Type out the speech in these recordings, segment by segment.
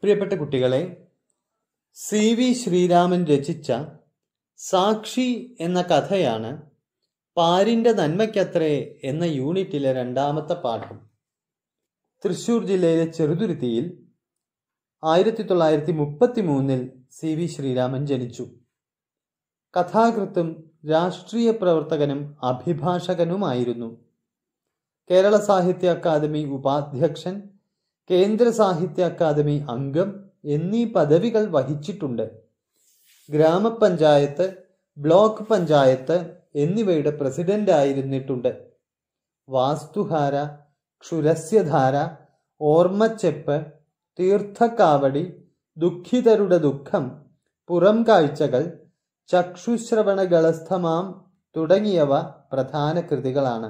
പ്രിയപ്പെട്ട കുട്ടികളെ C V Sreeraman രചിച്ച സാക്ഷി എന്ന കഥയാണ് പാരിൻ്റെ നന്മയ്ക്കത്രേ എന്ന യൂണിറ്റിലെ രണ്ടാമത്തെ പാഠം തൃശൂർ ജില്ലയിലെ ചെറുതുരുത്തിയിൽ ആയിരത്തി തൊള്ളായിരത്തി മുപ്പത്തി മൂന്നിൽ സി വി ശ്രീരാമൻ ജനിച്ചു കഥാകൃത്തും രാഷ്ട്രീയ പ്രവർത്തകനും അഭിഭാഷകനുമായിരുന്നു കേരള സാഹിത്യ അക്കാദമി ഉപാധ്യക്ഷൻ കേന്ദ്ര സാഹിത്യ അക്കാദമി അംഗം എന്നീ പദവികൾ വഹിച്ചിട്ടുണ്ട് ഗ്രാമപഞ്ചായത്ത് ബ്ലോക്ക് പഞ്ചായത്ത് എന്നിവയുടെ പ്രസിഡന്റ് ആയിരുന്നിട്ടുണ്ട് വാസ്തുഹാര ക്ഷുരസ്യധാര ഓർമ്മച്ചെപ്പ് തീർത്ഥക്കാവടി ദുഃഖിതരുടെ ദുഃഖം പുറം കാഴ്ചകൾ ചക്ഷുശ്രവണഗളസ്ഥമാം തുടങ്ങിയവ പ്രധാന കൃതികളാണ്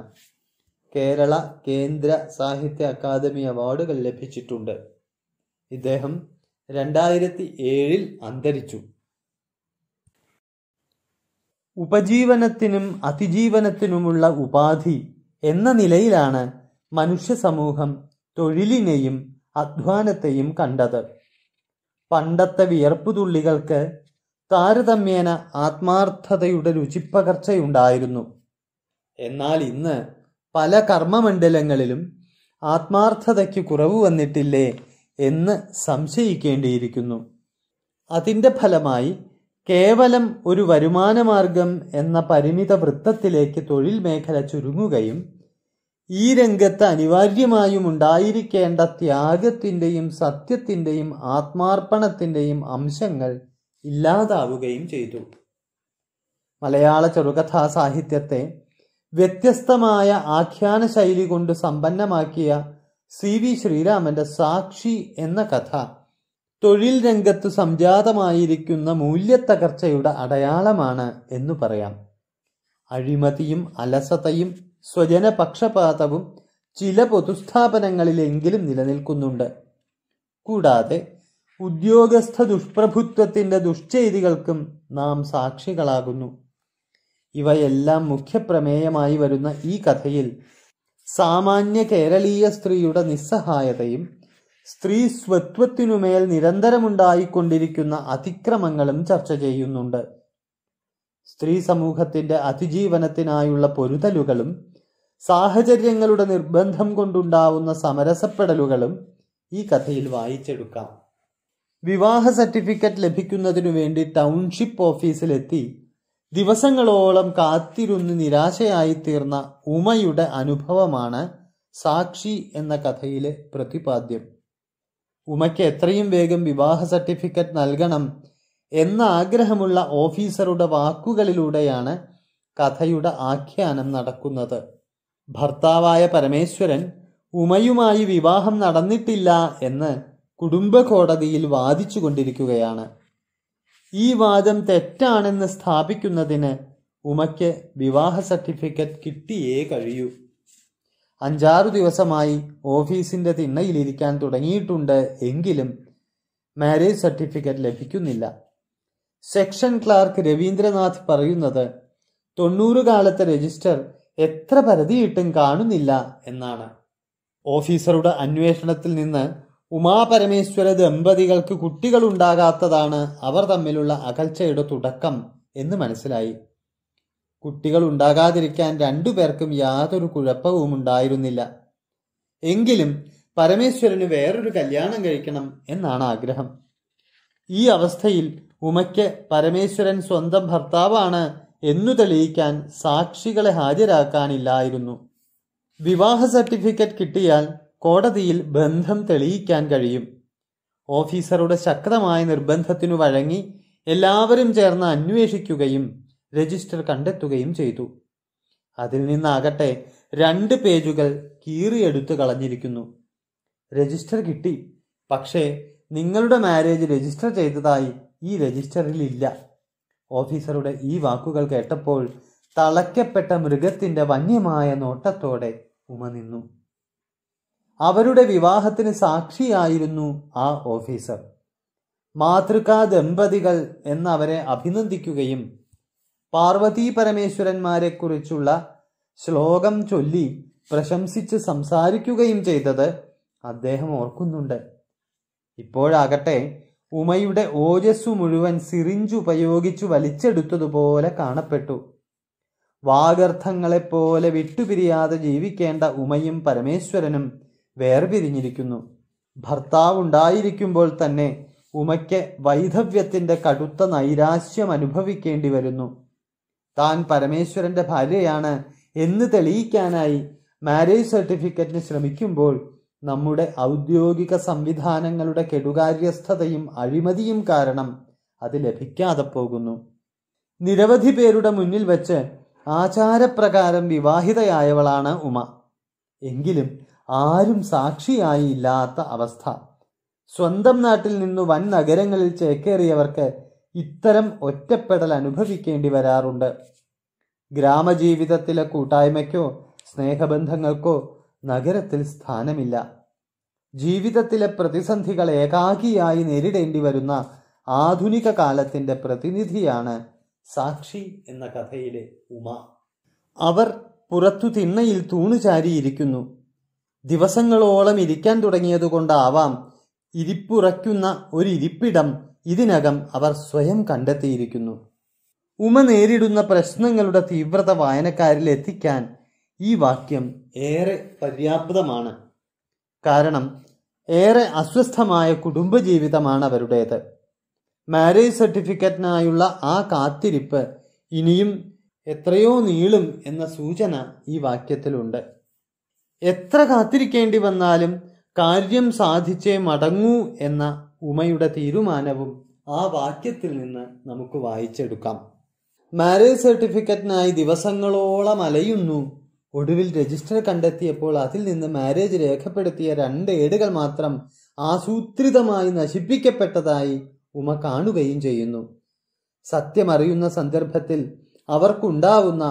കേരള കേന്ദ്ര സാഹിത്യ അക്കാദമി അവാർഡുകൾ ലഭിച്ചിട്ടുണ്ട് ഇദ്ദേഹം രണ്ടായിരത്തി ഏഴിൽ അന്തരിച്ചു ഉപജീവനത്തിനും അതിജീവനത്തിനുമുള്ള ഉപാധി എന്ന നിലയിലാണ് മനുഷ്യ സമൂഹം തൊഴിലിനെയും അധ്വാനത്തെയും കണ്ടത് പണ്ടത്തെ വിയർപ്പുതുള്ളികൾക്ക് താരതമ്യേന ആത്മാർത്ഥതയുടെ രുചിപ്പകർച്ചയുണ്ടായിരുന്നു എന്നാൽ ഇന്ന് പല കർമ്മമണ്ഡലങ്ങളിലും ആത്മാർത്ഥതയ്ക്ക് കുറവ് വന്നിട്ടില്ലേ എന്ന് സംശയിക്കേണ്ടിയിരിക്കുന്നു അതിൻ്റെ ഫലമായി കേവലം ഒരു വരുമാനമാർഗം എന്ന പരിമിത വൃത്തത്തിലേക്ക് തൊഴിൽ മേഖല ചുരുങ്ങുകയും ഈ രംഗത്ത് അനിവാര്യമായും ഉണ്ടായിരിക്കേണ്ട ത്യാഗത്തിൻ്റെയും സത്യത്തിൻ്റെയും ആത്മാർപ്പണത്തിൻ്റെയും അംശങ്ങൾ ഇല്ലാതാവുകയും ചെയ്തു മലയാള ചെറുകഥാ സാഹിത്യത്തെ വ്യത്യസ്തമായ ആഖ്യാന ശൈലി കൊണ്ട് സമ്പന്നമാക്കിയ സി വി ശ്രീരാമന്റെ സാക്ഷി എന്ന കഥ തൊഴിൽ രംഗത്ത് സംജാതമായിരിക്കുന്ന മൂല്യത്തകർച്ചയുടെ അടയാളമാണ് എന്ന് പറയാം അഴിമതിയും അലസതയും സ്വജനപക്ഷപാതവും ചില പൊതുസ്ഥാപനങ്ങളിലെങ്കിലും നിലനിൽക്കുന്നുണ്ട് കൂടാതെ ഉദ്യോഗസ്ഥ ദുഷ്പ്രഭുത്വത്തിന്റെ ദുഷ്ചെയ്തികൾക്കും നാം സാക്ഷികളാകുന്നു ഇവയെല്ലാം മുഖ്യപ്രമേയമായി വരുന്ന ഈ കഥയിൽ സാമാന്യ കേരളീയ സ്ത്രീയുടെ നിസ്സഹായതയും സ്ത്രീ സ്വത്വത്തിനുമേൽ നിരന്തരമുണ്ടായിക്കൊണ്ടിരിക്കുന്ന അതിക്രമങ്ങളും ചർച്ച ചെയ്യുന്നുണ്ട് സ്ത്രീ സമൂഹത്തിന്റെ അതിജീവനത്തിനായുള്ള പൊരുതലുകളും സാഹചര്യങ്ങളുടെ നിർബന്ധം കൊണ്ടുണ്ടാവുന്ന സമരസപ്പെടലുകളും ഈ കഥയിൽ വായിച്ചെടുക്കാം വിവാഹ സർട്ടിഫിക്കറ്റ് ലഭിക്കുന്നതിനു വേണ്ടി ടൗൺഷിപ്പ് ഓഫീസിലെത്തി ദിവസങ്ങളോളം കാത്തിരുന്ന് നിരാശയായി തീർന്ന ഉമയുടെ അനുഭവമാണ് സാക്ഷി എന്ന കഥയിലെ പ്രതിപാദ്യം ഉമയ്ക്ക് എത്രയും വേഗം വിവാഹ സർട്ടിഫിക്കറ്റ് നൽകണം എന്ന ആഗ്രഹമുള്ള ഓഫീസറുടെ വാക്കുകളിലൂടെയാണ് കഥയുടെ ആഖ്യാനം നടക്കുന്നത് ഭർത്താവായ പരമേശ്വരൻ ഉമയുമായി വിവാഹം നടന്നിട്ടില്ല എന്ന് കുടുംബ കോടതിയിൽ വാദിച്ചുകൊണ്ടിരിക്കുകയാണ് ഈ വാദം തെറ്റാണെന്ന് സ്ഥാപിക്കുന്നതിന് ഉമയ്ക്ക് വിവാഹ സർട്ടിഫിക്കറ്റ് കിട്ടിയേ കഴിയൂ അഞ്ചാറു ദിവസമായി ഓഫീസിന്റെ തിണ്ണയിലിരിക്കാൻ തുടങ്ങിയിട്ടുണ്ട് എങ്കിലും മാരേജ് സർട്ടിഫിക്കറ്റ് ലഭിക്കുന്നില്ല സെക്ഷൻ ക്ലാർക്ക് രവീന്ദ്രനാഥ് പറയുന്നത് തൊണ്ണൂറ് കാലത്തെ രജിസ്റ്റർ എത്ര പരതിയിട്ടും കാണുന്നില്ല എന്നാണ് ഓഫീസറുടെ അന്വേഷണത്തിൽ നിന്ന് ഉമാപരമേശ്വര ദമ്പതികൾക്ക് കുട്ടികളുണ്ടാകാത്തതാണ് അവർ തമ്മിലുള്ള അകൽച്ചയുടെ തുടക്കം എന്ന് മനസ്സിലായി കുട്ടികൾ ഉണ്ടാകാതിരിക്കാൻ രണ്ടു പേർക്കും യാതൊരു കുഴപ്പവും ഉണ്ടായിരുന്നില്ല എങ്കിലും പരമേശ്വരന് വേറൊരു കല്യാണം കഴിക്കണം എന്നാണ് ആഗ്രഹം ഈ അവസ്ഥയിൽ ഉമയ്ക്ക് പരമേശ്വരൻ സ്വന്തം ഭർത്താവാണ് എന്നു തെളിയിക്കാൻ സാക്ഷികളെ ഹാജരാക്കാനില്ലായിരുന്നു വിവാഹ സർട്ടിഫിക്കറ്റ് കിട്ടിയാൽ കോടതിയിൽ ബന്ധം തെളിയിക്കാൻ കഴിയും ഓഫീസറുടെ ശക്തമായ നിർബന്ധത്തിനു വഴങ്ങി എല്ലാവരും ചേർന്ന് അന്വേഷിക്കുകയും രജിസ്റ്റർ കണ്ടെത്തുകയും ചെയ്തു അതിൽ നിന്നാകട്ടെ രണ്ട് പേജുകൾ കീറിയെടുത്ത് കളഞ്ഞിരിക്കുന്നു രജിസ്റ്റർ കിട്ടി പക്ഷേ നിങ്ങളുടെ മാരേജ് രജിസ്റ്റർ ചെയ്തതായി ഈ രജിസ്റ്ററിൽ ഇല്ല ഓഫീസറുടെ ഈ വാക്കുകൾ കേട്ടപ്പോൾ തളയ്ക്കപ്പെട്ട മൃഗത്തിന്റെ വന്യമായ നോട്ടത്തോടെ ഉമ നിന്നു അവരുടെ വിവാഹത്തിന് സാക്ഷിയായിരുന്നു ആ ഓഫീസർ മാതൃകാ ദമ്പതികൾ എന്നവരെ അഭിനന്ദിക്കുകയും പാർവതി പരമേശ്വരന്മാരെക്കുറിച്ചുള്ള ശ്ലോകം ചൊല്ലി പ്രശംസിച്ച് സംസാരിക്കുകയും ചെയ്തത് അദ്ദേഹം ഓർക്കുന്നുണ്ട് ഇപ്പോഴാകട്ടെ ഉമയുടെ ഓജസ്സു മുഴുവൻ സിറിഞ്ചുപയോഗിച്ചു വലിച്ചെടുത്തതുപോലെ കാണപ്പെട്ടു വാഗർത്ഥങ്ങളെപ്പോലെ വിട്ടുപിരിയാതെ ജീവിക്കേണ്ട ഉമയും പരമേശ്വരനും വേർപിരിഞ്ഞിരിക്കുന്നു ഭർത്താവുണ്ടായിരിക്കുമ്പോൾ തന്നെ ഉമയ്ക്ക് വൈധവ്യത്തിൻ്റെ കടുത്ത നൈരാശ്യം അനുഭവിക്കേണ്ടി വരുന്നു താൻ പരമേശ്വരൻ്റെ ഭാര്യയാണ് എന്ന് തെളിയിക്കാനായി മാരേജ് സർട്ടിഫിക്കറ്റിന് ശ്രമിക്കുമ്പോൾ നമ്മുടെ ഔദ്യോഗിക സംവിധാനങ്ങളുടെ കെടുകാര്യസ്ഥതയും അഴിമതിയും കാരണം അത് ലഭിക്കാതെ പോകുന്നു നിരവധി പേരുടെ മുന്നിൽ വെച്ച് ആചാരപ്രകാരം വിവാഹിതയായവളാണ് ഉമ എങ്കിലും ആരും സാക്ഷിയായില്ലാത്ത അവസ്ഥ സ്വന്തം നാട്ടിൽ നിന്നു വൻ നഗരങ്ങളിൽ ചേക്കേറിയവർക്ക് ഇത്തരം ഒറ്റപ്പെടൽ അനുഭവിക്കേണ്ടി വരാറുണ്ട് ഗ്രാമജീവിതത്തിലെ കൂട്ടായ്മയ്ക്കോ സ്നേഹബന്ധങ്ങൾക്കോ നഗരത്തിൽ സ്ഥാനമില്ല ജീവിതത്തിലെ പ്രതിസന്ധികൾ ഏകാഗിയായി നേരിടേണ്ടി വരുന്ന ആധുനിക കാലത്തിന്റെ പ്രതിനിധിയാണ് സാക്ഷി എന്ന കഥയിലെ ഉമ അവർ പുറത്തു തിണ്ണയിൽ തൂണുചാരിയിരിക്കുന്നു ദിവസങ്ങളോളം ഇരിക്കാൻ തുടങ്ങിയതുകൊണ്ടാവാം ഇരിപ്പുറയ്ക്കുന്ന ഒരു ഇരിപ്പിടം ഇതിനകം അവർ സ്വയം കണ്ടെത്തിയിരിക്കുന്നു ഉമ നേരിടുന്ന പ്രശ്നങ്ങളുടെ തീവ്രത വായനക്കാരിൽ എത്തിക്കാൻ ഈ വാക്യം ഏറെ പര്യാപ്തമാണ് കാരണം ഏറെ അസ്വസ്ഥമായ കുടുംബജീവിതമാണ് അവരുടേത് മാരേജ് സർട്ടിഫിക്കറ്റിനായുള്ള ആ കാത്തിരിപ്പ് ഇനിയും എത്രയോ നീളും എന്ന സൂചന ഈ വാക്യത്തിലുണ്ട് എത്ര കാത്തിരിക്കേണ്ടി വന്നാലും കാര്യം സാധിച്ചേ മടങ്ങൂ എന്ന ഉമയുടെ തീരുമാനവും ആ വാക്യത്തിൽ നിന്ന് നമുക്ക് വായിച്ചെടുക്കാം മാരേജ് സർട്ടിഫിക്കറ്റിനായി ദിവസങ്ങളോളം അലയുന്നു ഒടുവിൽ രജിസ്റ്റർ കണ്ടെത്തിയപ്പോൾ അതിൽ നിന്ന് മാരേജ് രേഖപ്പെടുത്തിയ രണ്ട് ഏടുകൾ മാത്രം ആസൂത്രിതമായി നശിപ്പിക്കപ്പെട്ടതായി ഉമ കാണുകയും ചെയ്യുന്നു സത്യമറിയുന്ന സന്ദർഭത്തിൽ അവർക്കുണ്ടാവുന്ന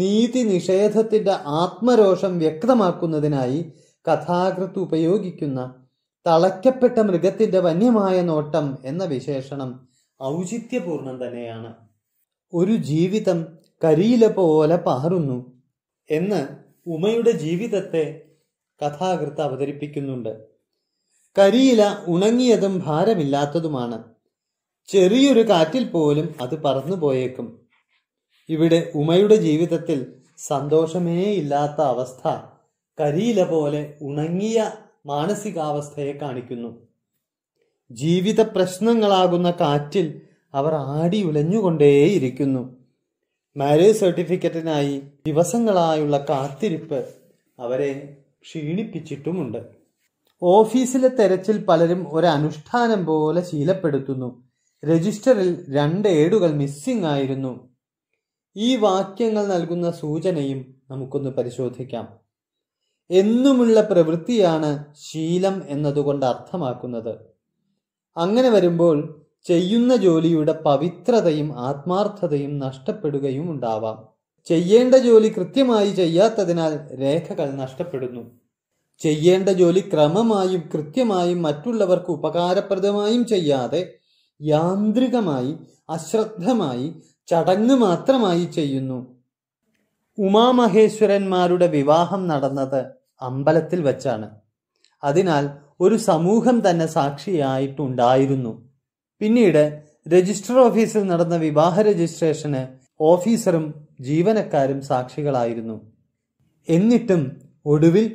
നീതി നിഷേധത്തിന്റെ ആത്മരോഷം വ്യക്തമാക്കുന്നതിനായി കഥാകൃത്ത് ഉപയോഗിക്കുന്ന തളയ്ക്കപ്പെട്ട മൃഗത്തിന്റെ വന്യമായ നോട്ടം എന്ന വിശേഷണം ഔചിത്യപൂർണം തന്നെയാണ് ഒരു ജീവിതം കരിയില പോലെ പാറുന്നു എന്ന് ഉമയുടെ ജീവിതത്തെ കഥാകൃത്ത് അവതരിപ്പിക്കുന്നുണ്ട് കരിയില ഉണങ്ങിയതും ഭാരമില്ലാത്തതുമാണ് ചെറിയൊരു കാറ്റിൽ പോലും അത് പറന്നു പോയേക്കും ഇവിടെ ഉമയുടെ ജീവിതത്തിൽ സന്തോഷമേ ഇല്ലാത്ത അവസ്ഥ കരിയില പോലെ ഉണങ്ങിയ മാനസികാവസ്ഥയെ കാണിക്കുന്നു ജീവിത പ്രശ്നങ്ങളാകുന്ന കാറ്റിൽ അവർ ആടി ഉലഞ്ഞുകൊണ്ടേയിരിക്കുന്നു മാരേജ് സർട്ടിഫിക്കറ്റിനായി ദിവസങ്ങളായുള്ള കാത്തിരിപ്പ് അവരെ ക്ഷീണിപ്പിച്ചിട്ടുമുണ്ട് ഓഫീസിലെ തെരച്ചിൽ പലരും ഒരനുഷ്ഠാനം പോലെ ശീലപ്പെടുത്തുന്നു രജിസ്റ്ററിൽ രണ്ട് ഏടുകൾ മിസ്സിംഗ് ആയിരുന്നു ഈ വാക്യങ്ങൾ നൽകുന്ന സൂചനയും നമുക്കൊന്ന് പരിശോധിക്കാം എന്നുമുള്ള പ്രവൃത്തിയാണ് ശീലം എന്നതുകൊണ്ട് അർത്ഥമാക്കുന്നത് അങ്ങനെ വരുമ്പോൾ ചെയ്യുന്ന ജോലിയുടെ പവിത്രതയും ആത്മാർത്ഥതയും നഷ്ടപ്പെടുകയും ഉണ്ടാവാം ചെയ്യേണ്ട ജോലി കൃത്യമായി ചെയ്യാത്തതിനാൽ രേഖകൾ നഷ്ടപ്പെടുന്നു ചെയ്യേണ്ട ജോലി ക്രമമായും കൃത്യമായും മറ്റുള്ളവർക്ക് ഉപകാരപ്രദമായും ചെയ്യാതെ യാന്ത്രികമായി അശ്രദ്ധമായി ചടങ്ങ് മാത്രമായി ചെയ്യുന്നു ഉമാമഹേശ്വരന്മാരുടെ വിവാഹം നടന്നത് അമ്പലത്തിൽ വച്ചാണ് അതിനാൽ ഒരു സമൂഹം തന്നെ സാക്ഷിയായിട്ടുണ്ടായിരുന്നു പിന്നീട് രജിസ്റ്റർ ഓഫീസിൽ നടന്ന വിവാഹ രജിസ്ട്രേഷന് ഓഫീസറും ജീവനക്കാരും സാക്ഷികളായിരുന്നു എന്നിട്ടും ഒടുവിൽ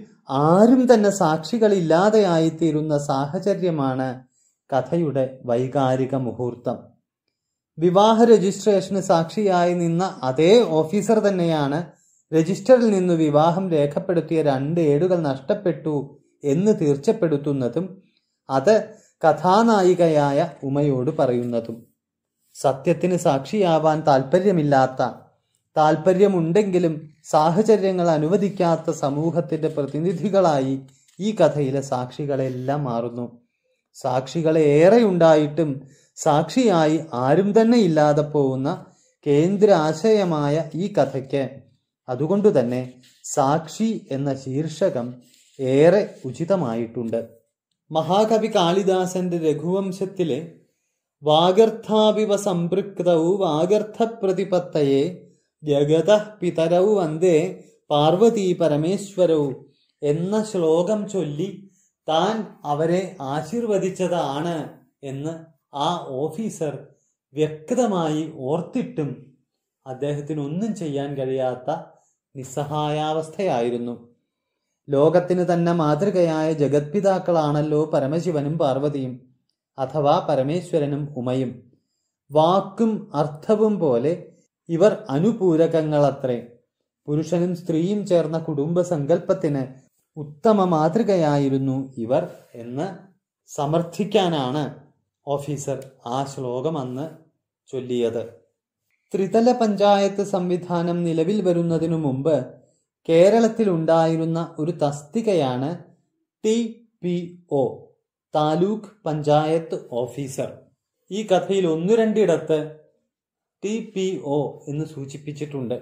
ആരും തന്നെ സാക്ഷികളില്ലാതെയായിത്തീരുന്ന സാഹചര്യമാണ് കഥയുടെ വൈകാരിക മുഹൂർത്തം വിവാഹ രജിസ്ട്രേഷന് സാക്ഷിയായി നിന്ന അതേ ഓഫീസർ തന്നെയാണ് രജിസ്റ്ററിൽ നിന്ന് വിവാഹം രേഖപ്പെടുത്തിയ രണ്ട് ഏടുകൾ നഷ്ടപ്പെട്ടു എന്ന് തീർച്ചപ്പെടുത്തുന്നതും അത് കഥാനായികയായ ഉമയോട് പറയുന്നതും സത്യത്തിന് സാക്ഷിയാവാൻ താല്പര്യമില്ലാത്ത താല്പര്യമുണ്ടെങ്കിലും സാഹചര്യങ്ങൾ അനുവദിക്കാത്ത സമൂഹത്തിന്റെ പ്രതിനിധികളായി ഈ കഥയിലെ സാക്ഷികളെല്ലാം മാറുന്നു സാക്ഷികളെ ഏറെ ഉണ്ടായിട്ടും സാക്ഷിയായി ആരും തന്നെ ഇല്ലാതെ പോകുന്ന കേന്ദ്ര ആശയമായ ഈ കഥയ്ക്ക് അതുകൊണ്ട് തന്നെ സാക്ഷി എന്ന ശീർഷകം ഏറെ ഉചിതമായിട്ടുണ്ട് മഹാകവി കാളിദാസന്റെ രഘുവംശത്തിലെ വാഗർത്ഥാവിവ സംപൃക്തവു വാഗർത്ഥ പ്രതിപത്തയെ ജഗത പിതരവു വന്ദേ പാർവതി പരമേശ്വരവു എന്ന ശ്ലോകം ചൊല്ലി താൻ അവരെ ആശീർവദിച്ചതാണ് എന്ന് ആ ഓഫീസർ വ്യക്തമായി ഓർത്തിട്ടും അദ്ദേഹത്തിന് ഒന്നും ചെയ്യാൻ കഴിയാത്ത നിസ്സഹായാവസ്ഥയായിരുന്നു ലോകത്തിന് തന്നെ മാതൃകയായ ജഗത്പിതാക്കളാണല്ലോ പരമശിവനും പാർവതിയും അഥവാ പരമേശ്വരനും ഉമയും വാക്കും അർത്ഥവും പോലെ ഇവർ അനുപൂരകങ്ങളത്രേ പുരുഷനും സ്ത്രീയും ചേർന്ന കുടുംബ സങ്കല്പത്തിന് ഉത്തമ മാതൃകയായിരുന്നു ഇവർ എന്ന് സമർത്ഥിക്കാനാണ് ഓഫീസർ ആ ശ്ലോകം അന്ന് ചൊല്ലിയത് ത്രിതല പഞ്ചായത്ത് സംവിധാനം നിലവിൽ വരുന്നതിനു മുമ്പ് കേരളത്തിൽ ഉണ്ടായിരുന്ന ഒരു തസ്തികയാണ് T P O taluk panchayat officer ഈ കഥയിൽ ഒന്നു രണ്ടിടത്ത് ടി പി ഒ എന്ന് സൂചിപ്പിച്ചിട്ടുണ്ട്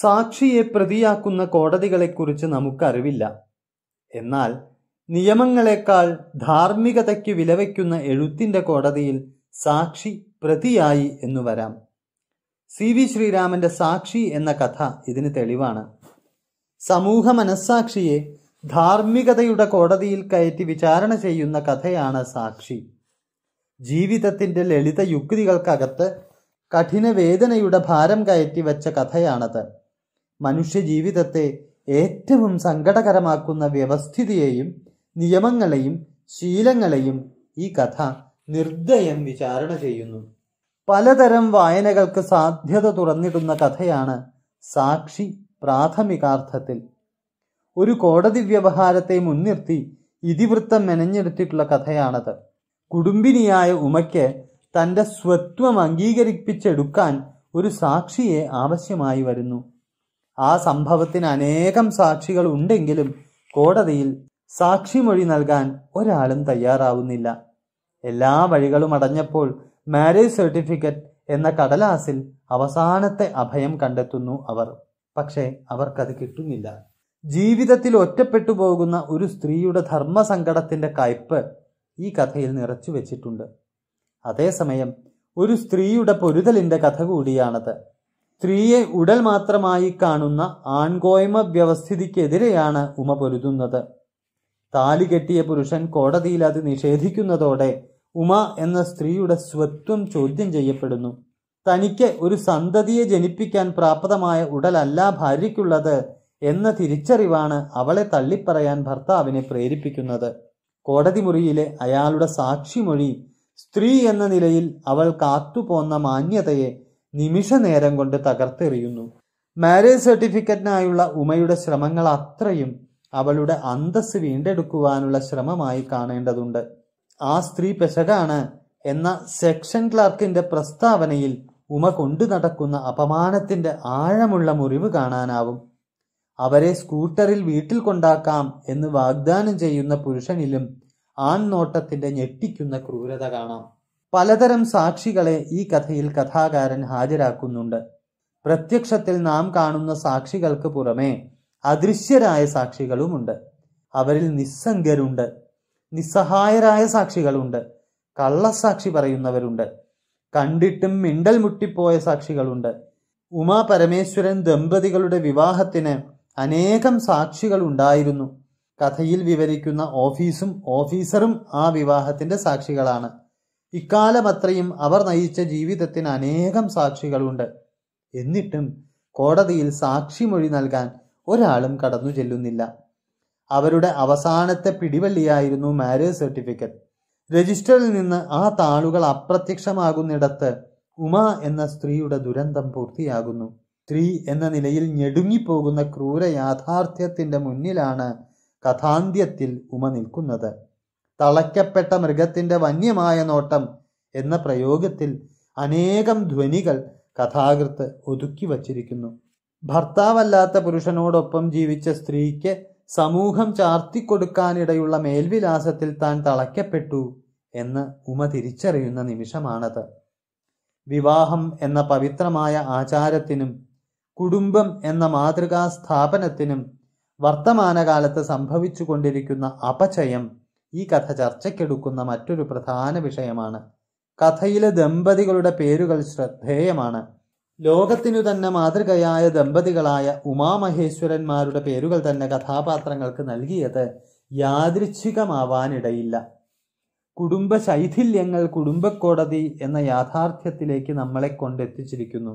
സാക്ഷിയെ പ്രതിയാക്കുന്ന കോടതികളെക്കുറിച്ച് നമുക്കറിവില്ല എന്നാൽ നിയമങ്ങളെക്കാൾ ധാർമ്മികതയ്ക്ക് വിലവയ്ക്കുന്ന എഴുത്തിൻ്റെ കോടതിയിൽ സാക്ഷി പ്രതിയായി എന്നു വരാം സി വി ശ്രീരാമൻ്റെ സാക്ഷി എന്ന കഥ ഇതിന് തെളിവാണ് സമൂഹ മനസ്സാക്ഷിയെ ധാർമ്മികതയുടെ കോടതിയിൽ കയറ്റി വിചാരണ ചെയ്യുന്ന കഥയാണ് സാക്ഷി ജീവിതത്തിൻ്റെ ലളിത യുക്തികൾക്കകത്ത് കഠിന വേദനയുടെ ഭാരം കയറ്റി വെച്ച കഥയാണത് മനുഷ്യ ജീവിതത്തെ ഏറ്റവും സങ്കടകരമാക്കുന്ന വ്യവസ്ഥിതിയെയും നിയമങ്ങളെയും ശീലങ്ങളെയും ഈ കഥ നിർദ്ദയം വിചാരണ ചെയ്യുന്നു പലതരം വായനകൾക്ക് സാധ്യത തുറന്നിടുന്ന കഥയാണ് സാക്ഷി പ്രാഥമികാർത്ഥത്തിൽ ഒരു കോടതി വ്യവഹാരത്തെ മുൻനിർത്തി ഇതിവൃത്തം മെനഞ്ഞെടുത്തിട്ടുള്ള കഥയാണത് കുടുംബിനിയായ ഉമയ്ക്ക് തൻ്റെ സ്വത്വം അംഗീകരിപ്പിച്ചെടുക്കാൻ ഒരു സാക്ഷിയെ ആവശ്യമായി വരുന്നു ആ സംഭവത്തിന് അനേകം സാക്ഷികൾ ഉണ്ടെങ്കിലും കോടതിയിൽ സാക്ഷിമൊഴി നൽകാൻ ഒരാളും തയ്യാറാവുന്നില്ല എല്ലാ വഴികളും അടഞ്ഞപ്പോൾ മാരേജ് സർട്ടിഫിക്കറ്റ് എന്ന കടലാസിൽ അവസാനത്തെ അഭയം കണ്ടെത്തുന്നു അവർ പക്ഷേ അവർക്കത് കിട്ടുന്നില്ല ജീവിതത്തിൽ ഒറ്റപ്പെട്ടു പോകുന്ന ഒരു സ്ത്രീയുടെ ധർമ്മസങ്കടത്തിന്റെ കയ്പ് ഈ കഥയിൽ നിറച്ചു വെച്ചിട്ടുണ്ട് അതേസമയം ഒരു സ്ത്രീയുടെ പൊരുതലിന്റെ കഥ കൂടിയാണത് സ്ത്രീയെ ഉടൽ മാത്രമായി കാണുന്ന ആൺകോയ്മ വ്യവസ്ഥിതിക്കെതിരെയാണ് ഉമ പൊരുതുന്നത് താലി കെട്ടിയ പുരുഷൻ കോടതിയിൽ അത് നിഷേധിക്കുന്നതോടെ ഉമ എന്ന സ്ത്രീയുടെ സ്വത്വം ചോദ്യം ചെയ്യപ്പെടുന്നു തനിക്ക് ഒരു സന്തതിയെ ജനിപ്പിക്കാൻ പ്രാപ്തമായ ഉടലല്ല ഭാര്യയ്ക്കുള്ളത് എന്ന തിരിച്ചറിവാണ് അവളെ തള്ളിപ്പറയാൻ ഭർത്താവിനെ പ്രേരിപ്പിക്കുന്നത് കോടതി മുറിയിലെ അയാളുടെ സാക്ഷിമൊഴി സ്ത്രീ എന്ന നിലയിൽ അവൾ കാത്തുപോന്ന മാന്യതയെ നിമിഷ നേരം കൊണ്ട് തകർത്തെറിയുന്നു മാരേജ് സർട്ടിഫിക്കറ്റിനായുള്ള ഉമയുടെ ശ്രമങ്ങൾ അത്രയും അവളുടെ അന്തസ് വീണ്ടെടുക്കുവാനുള്ള ശ്രമമായി കാണേണ്ടതുണ്ട് ആ സ്ത്രീ പെശകാണ് എന്ന സെക്ഷൻ ക്ലാർക്കിന്റെ പ്രസ്താവനയിൽ ഉമ കൊണ്ടു നടക്കുന്ന അപമാനത്തിന്റെ ആഴമുള്ള മുറിവ് കാണാനാവും അവരെ സ്കൂട്ടറിൽ വീട്ടിൽ കൊണ്ടാക്കാം എന്ന് വാഗ്ദാനം ചെയ്യുന്ന പുരുഷനിലും ആൺനോട്ടത്തിന്റെ ഞെട്ടിക്കുന്ന ക്രൂരത കാണാം പലതരം സാക്ഷികളെ ഈ കഥയിൽ കഥാകാരൻ ഹാജരാക്കുന്നുണ്ട് പ്രത്യക്ഷത്തിൽ നാം കാണുന്ന സാക്ഷികൾക്ക് പുറമേ അദൃശ്യരായ സാക്ഷികളുമുണ്ട് അവരിൽ നിസ്സംഗരുണ്ട് നിസ്സഹായരായ സാക്ഷികളുണ്ട് കള്ളസാക്ഷി പറയുന്നവരുണ്ട് കണ്ടിട്ടും മിണ്ടൽ മുട്ടിപ്പോയ സാക്ഷികളുണ്ട് ഉമാ പരമേശ്വരൻ ദമ്പതികളുടെ വിവാഹത്തിന് അനേകം സാക്ഷികൾ ഉണ്ടായിരുന്നു കഥയിൽ വിവരിക്കുന്ന ഓഫീസും ഓഫീസറും ആ വിവാഹത്തിന്റെ സാക്ഷികളാണ് ഇക്കാലമത്രയും അവർ നയിച്ച ജീവിതത്തിന് അനേകം സാക്ഷികളുണ്ട് എന്നിട്ടും കോടതിയിൽ സാക്ഷിമൊഴി നൽകാൻ ഒരാളും കടന്നു ചെല്ലുന്നില്ല അവരുടെ അവസാനത്തെ പിടിവള്ളിയായിരുന്നു മാരേജ് സർട്ടിഫിക്കറ്റ് രജിസ്റ്ററിൽ നിന്ന് ആ താളുകൾ അപ്രത്യക്ഷമാകുന്നിടത്ത് ഉമ എന്ന സ്ത്രീയുടെ ദുരന്തം പൂർത്തിയാകുന്നു സ്ത്രീ എന്ന നിലയിൽ ഞെടുങ്ങിപ്പോകുന്ന ക്രൂര യാഥാർത്ഥ്യത്തിന്റെ മുന്നിലാണ് കഥാന്ത്യത്തിൽ ഉമ നിൽക്കുന്നത് തളയ്ക്കപ്പെട്ട മൃഗത്തിന്റെ വന്യമായ നോട്ടം എന്ന പ്രയോഗത്തിൽ അനേകം ധ്വനികൾ കഥാകൃത്ത് ഒതുക്കി വച്ചിരിക്കുന്നു ഭർത്താവല്ലാത്ത പുരുഷനോടൊപ്പം ജീവിച്ച സ്ത്രീക്ക് സമൂഹം ചാർത്തിക്കൊടുക്കാനിടയുള്ള മേൽവിലാസത്തിൽ താൻ തളയ്ക്കപ്പെട്ടു എന്ന് ഉമ തിരിച്ചറിയുന്ന നിമിഷമാണത് വിവാഹം എന്ന പവിത്രമായ ആചാരത്തിനും കുടുംബം എന്ന മാതൃകാ സ്ഥാപനത്തിനും വർത്തമാനകാലത്ത് സംഭവിച്ചു കൊണ്ടിരിക്കുന്ന അപചയം ഈ കഥ ചർച്ചയ്ക്കെടുക്കുന്ന മറ്റൊരു പ്രധാന വിഷയമാണ് കഥയിലെ ദമ്പതികളുടെ പേരുകൾ ശ്രദ്ധേയമാണ് ലോകത്തിനു തന്നെ മാതൃകയായ ദമ്പതികളായ ഉമാമഹേശ്വരന്മാരുടെ പേരുകൾ തന്നെ കഥാപാത്രങ്ങൾക്ക് നൽകിയത് യാദൃച്ഛികമാവാനിടയില്ല കുടുംബ ശൈഥില്യങ്ങൾ കുടുംബക്കോടതി എന്ന യാഥാർത്ഥ്യത്തിലേക്ക് നമ്മളെ കൊണ്ടെത്തിച്ചിരിക്കുന്നു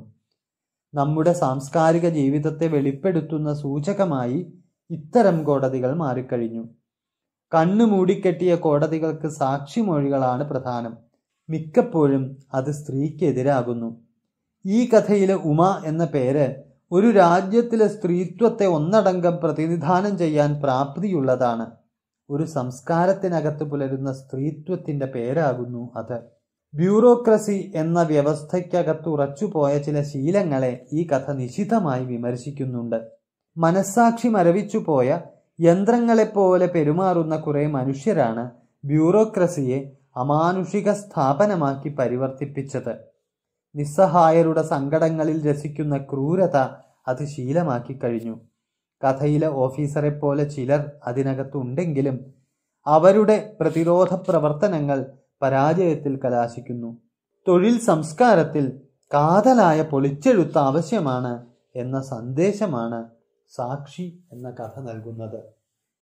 നമ്മുടെ സാംസ്കാരിക ജീവിതത്തെ വെളിപ്പെടുത്തുന്ന സൂചകമായി ഇത്തരം കോടതികൾ മാറിക്കഴിഞ്ഞു കണ്ണു മൂടിക്കെട്ടിയ കോടതികൾക്ക് സാക്ഷിമൊഴികളാണ് പ്രധാനം മിക്കപ്പോഴും അത് സ്ത്രീക്കെതിരാകുന്നു ഈ കഥയിലെ ഉമ എന്ന പേര് ഒരു രാജ്യത്തിലെ സ്ത്രീത്വത്തെ ഒന്നടങ്കം പ്രതിനിധാനം ചെയ്യാൻ പ്രാപ്തിയുള്ളതാണ് ഒരു സംസ്കാരത്തിനകത്ത് പുലരുന്ന സ്ത്രീത്വത്തിൻ്റെ പേരാകുന്നു അത് ബ്യൂറോക്രസി എന്ന വ്യവസ്ഥയ്ക്കകത്ത് ഉറച്ചുപോയ ചില ശീലങ്ങളെ ഈ കഥ നിശിതമായി വിമർശിക്കുന്നുണ്ട് മനസ്സാക്ഷി പോയ യന്ത്രങ്ങളെപ്പോലെ പെരുമാറുന്ന കുറേ മനുഷ്യരാണ് ബ്യൂറോക്രസിയെ അമാനുഷിക സ്ഥാപനമാക്കി പരിവർത്തിപ്പിച്ചത് നിസ്സഹായരുടെ സങ്കടങ്ങളിൽ രസിക്കുന്ന ക്രൂരത അത് ശീലമാക്കി കഴിഞ്ഞു കഥയിലെ ഓഫീസറെ പോലെ ചിലർ അതിനകത്തുണ്ടെങ്കിലും അവരുടെ പ്രതിരോധ പ്രവർത്തനങ്ങൾ പരാജയത്തിൽ കലാശിക്കുന്നു തൊഴിൽ സംസ്കാരത്തിൽ കാതലായ പൊളിച്ചെഴുത്ത് ആവശ്യമാണ് എന്ന സന്ദേശമാണ് സാക്ഷി എന്ന കഥ നൽകുന്നത്